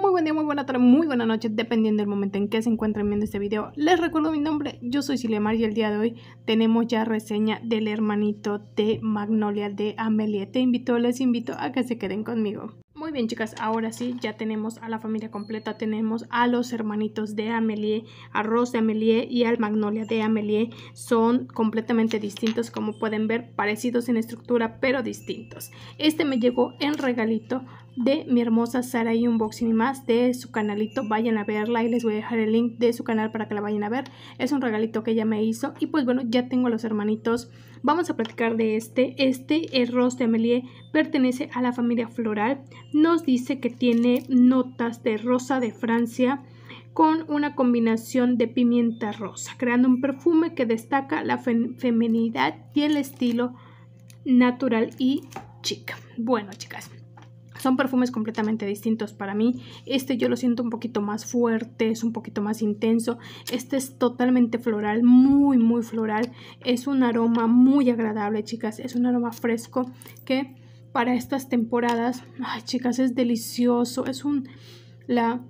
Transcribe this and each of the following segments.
muy buen día, muy buena tarde, muy buena noche, dependiendo del momento en que se encuentren viendo este video. Les recuerdo mi nombre, yo soy Silvia y el día de hoy tenemos ya reseña del hermanito de Magnolia de Amelie. Te invito, les invito a que se queden conmigo. Muy bien chicas, ahora sí, ya tenemos a la familia completa, tenemos a los hermanitos de Amelie, a Rose de Amelie y al Magnolia de Amelie. Son completamente distintos, como pueden ver, parecidos en estructura, pero distintos. Este me llegó en regalito de mi hermosa Sara y Unboxing y más de su canalito. Vayan a verla y les voy a dejar el link de su canal para que la vayan a ver. Es un regalito que ella me hizo. Y pues bueno, ya tengo a los hermanitos. Vamos a platicar de este. Este es Rose de Amelie pertenece a la familia floral. Nos dice que tiene notas de rosa de Francia con una combinación de pimienta rosa, creando un perfume que destaca la femenidad y el estilo natural y chica Bueno, chicas, son perfumes completamente distintos para mí. Este yo lo siento un poquito más fuerte, es un poquito más intenso. Este es totalmente floral, muy, muy floral. Es un aroma muy agradable, chicas. Es un aroma fresco que para estas temporadas, ay, chicas, es delicioso. Es un... La,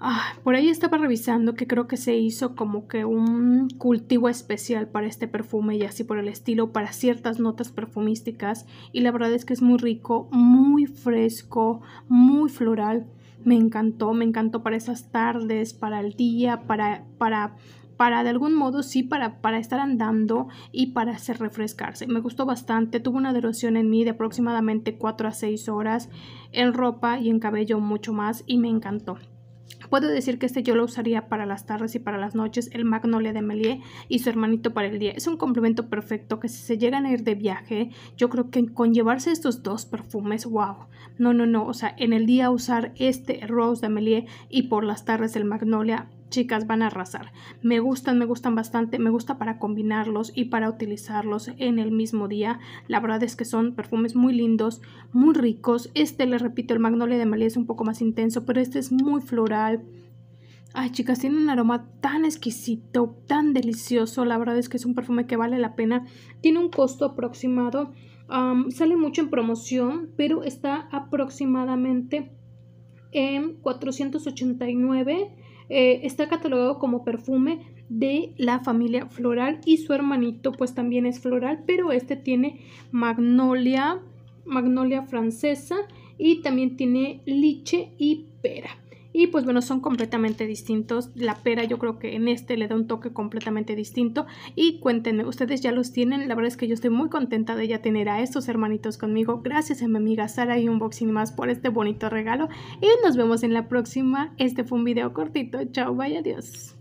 Ah, por ahí estaba revisando que creo que se hizo como que un cultivo especial para este perfume y así por el estilo, para ciertas notas perfumísticas. Y la verdad es que es muy rico, muy fresco, muy floral. Me encantó, me encantó para esas tardes, para el día, para, para para de algún modo sí para, para estar andando y para hacer refrescarse. Me gustó bastante, tuvo una duración en mí de aproximadamente 4 a 6 horas, en ropa y en cabello mucho más y me encantó. Puedo decir que este yo lo usaría para las tardes y para las noches, el Magnolia de Melier y su hermanito para el día. Es un complemento perfecto que si se llegan a ir de viaje, yo creo que con llevarse estos dos perfumes, wow. No, no, no, o sea, en el día usar este Rose de Melier y por las tardes el Magnolia chicas van a arrasar. Me gustan, me gustan bastante, me gusta para combinarlos y para utilizarlos en el mismo día. La verdad es que son perfumes muy lindos, muy ricos. Este, les repito, el magnolia de Malí es un poco más intenso, pero este es muy floral. Ay, chicas, tiene un aroma tan exquisito, tan delicioso. La verdad es que es un perfume que vale la pena. Tiene un costo aproximado. sale mucho en promoción, pero está aproximadamente en 489 eh, está catalogado como perfume de la familia floral y su hermanito pues también es floral, pero este tiene magnolia, magnolia francesa y también tiene liche y pera. Y pues bueno, son completamente distintos. La pera yo creo que en este le da un toque completamente distinto. Y cuéntenme, ustedes ya los tienen. La verdad es que yo estoy muy contenta de ya tener a estos hermanitos conmigo. Gracias a mi amiga Sara y Unboxing Más por este bonito regalo. Y nos vemos en la próxima. Este fue un video cortito. Chao, vaya adiós.